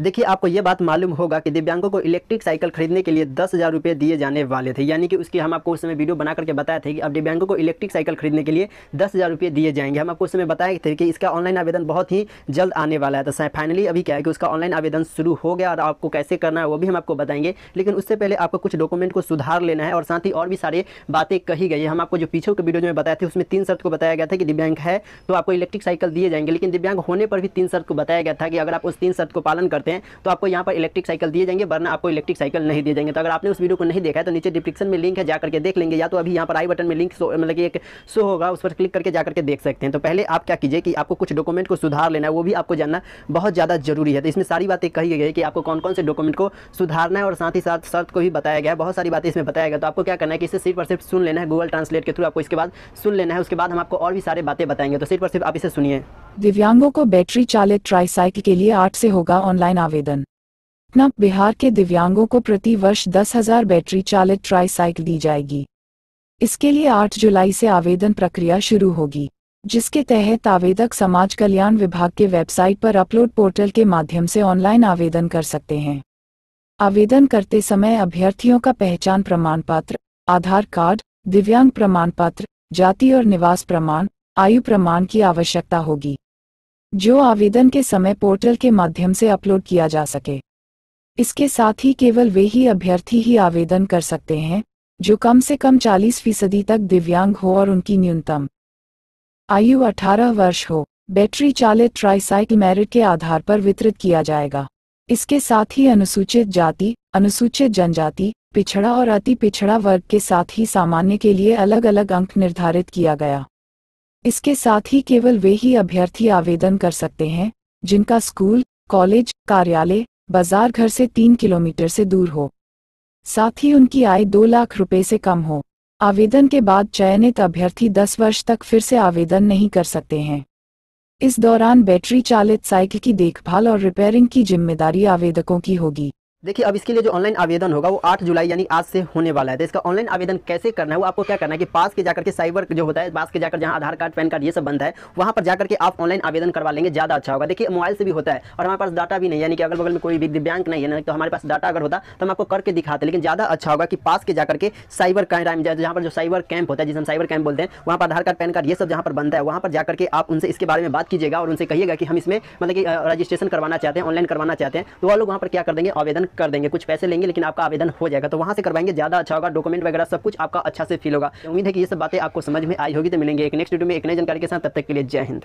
देखिए आपको ये बात मालूम होगा कि दिव्यांगों को इलेक्ट्रिक साइकिल खरीदने के लिए दस हज़ार रुपये दिए जाने वाले थे यानी कि उसकी हम आपको उस समय वीडियो बना करके बताए थे कि अब दिव्यांगों को इलेक्ट्रिक साइकिल खरीदने के लिए दस हज़ार रुपये दिए जाएंगे हम आपको उस समय बताए थे कि इसका ऑनलाइन आवेदन बहुत ही जल्द आने वाला है तो फाइनली अभी क्या है कि उसका ऑनलाइन आवेदन शुरू हो गया और आपको कैसे करना है वो भी हम आपको बताएंगे लेकिन उससे पहले आपको कुछ डॉक्यूमेंट को सुधार लेना है और साथ ही और भी सारी बातें कही गई है हम आपको जो पीछे के वीडियो में बताया थे उसमें तीन शर्त को बताया गया था कि दिव्यांग है तो आपको इलेक्ट्रिक साइकिल दिए जाएंगे लेकिन दिव्यांग होने पर भी तीन शर्त को बताया गया था कि अगर आप उस तीन शर्त को पालन करते हैं तो आपको यहाँ पर इलेक्ट्रिक साइकिल दिए जाएंगे वरना आपको इलेक्ट्रिक साइकिल नहीं दिए जाएंगे तो अगर आपने उस वीडियो को नहीं देखा है तो नीचे डिस्क्रिप्शन में लिंक है जाकर के देख लेंगे या तो अभी यहाँ पर आई बटन में लिंक मतलब एक शो होगा उस पर क्लिक करके जाकर के देख सकते हैं तो पहले आप क्या कीजिए कि आपको कुछ डॉक्यूमेंट को सुधार लेना है वो भी आपको जानना बहुत ज़्यादा जरूरी है तो इसमें सारी बातें कही गई है कि आपको कौन कौन से डॉक्यूमेंट को सुधारना है और साथ ही साथ शर्त को भी बताया गया है बहुत सारी बातें इसमें बताया गया तो आपको क्या करना है कि इसे सिर्फ और सिर्फ सुन लेना है गूगल ट्रांसलेट के थ्रू आपको इसके बाद सुन लेना है उसके बाद हम आपको और भी सारी बातें बताएंगे तो सिर्फ और सिर्फ आप इसे सुनिए दिव्यांगों को बैटरी चालित ट्राईसाइकिल के लिए आठ से होगा ऑनलाइन आवेदन पटना बिहार के दिव्यांगों को प्रति वर्ष दस हजार बैटरी चालित ट्राईसाइकिल दी जाएगी इसके लिए 8 जुलाई से आवेदन प्रक्रिया शुरू होगी जिसके तहत आवेदक समाज कल्याण विभाग के वेबसाइट पर अपलोड पोर्टल के माध्यम से ऑनलाइन आवेदन कर सकते हैं आवेदन करते समय अभ्यर्थियों का पहचान प्रमाण पत्र आधार कार्ड दिव्यांग प्रमाण पत्र जाति और निवास प्रमाण आयु प्रमाण की आवश्यकता होगी जो आवेदन के समय पोर्टल के माध्यम से अपलोड किया जा सके इसके साथ ही केवल वे ही अभ्यर्थी ही आवेदन कर सकते हैं जो कम से कम 40 फीसदी तक दिव्यांग हो और उनकी न्यूनतम आयु 18 वर्ष हो बैटरी चालित ट्राईसाइकिल मेरिट के आधार पर वितरित किया जाएगा इसके साथ ही अनुसूचित जाति अनुसूचित जनजाति पिछड़ा और अति पिछड़ा वर्ग के साथ ही सामान्य के लिए अलग अलग अंक निर्धारित किया गया इसके साथ ही केवल वे ही अभ्यर्थी आवेदन कर सकते हैं जिनका स्कूल कॉलेज कार्यालय बाजार घर से तीन किलोमीटर से दूर हो साथ ही उनकी आय दो लाख रुपए से कम हो आवेदन के बाद चयनित अभ्यर्थी दस वर्ष तक फिर से आवेदन नहीं कर सकते हैं इस दौरान बैटरी चालित साइकिल की देखभाल और रिपेयरिंग की जिम्मेदारी आवेदकों की होगी देखिए अब इसके लिए जो ऑनलाइन आवेदन होगा वो 8 जुलाई यानी आज से होने वाला है तो इसका ऑनलाइन आवेदन कैसे करना है वो आपको क्या करना है कि पास के जाकर के साइबर जो होता है पास के जाकर जहाँ आधार कार्ड पैन कार्ड ये सब बनता है वहाँ पर जाकर के आप ऑनलाइन आवेदन करवा लेंगे ज़्यादा अच्छा होगा देखिए मोबाइल से भी होता है और हमारे पास डाटा भी नहीं यानी कि अगल बगल में कोई भी दिव्यांग नहीं है ना तो हमारे पास डाटा अगर होता तो हम आपको करके दिखाते लेकिन ज़्यादा अच्छा होगा कि पास के जाकर के साइबर क्राइम जहाँ पर जो साइबर कैंप होता है जिसमें हम साइबर कैंप बोलते हैं वहाँ पर आधार कार्ड पैन कार्ड ये सब जहाँ पर बनता है वहाँ पर जाकर के आप उनसे इसके बारे में बात कीजिएगा और उनसे कहिएगा कि हम इसमें मतलब कि रजिस्ट्रेशन करवाना चाहते हैं ऑनलाइन करवाना चाहते हैं तो वो लोग वहाँ पर क्या कर देंगे आवेदन कर देंगे कुछ पैसे लेंगे लेकिन आपका आवेदन हो जाएगा तो वहाँ से करवाएंगे ज़्यादा अच्छा होगा डॉक्यूमेंट वगैरह सब कुछ आपका अच्छा से फील होगा उम्मीद है कि ये सब बातें आपको समझ में आई होगी तो मिलेंगे एक नेक्स्ट वीडियो में एक नई जानकारी के साथ तब तक के लिए जय हिंद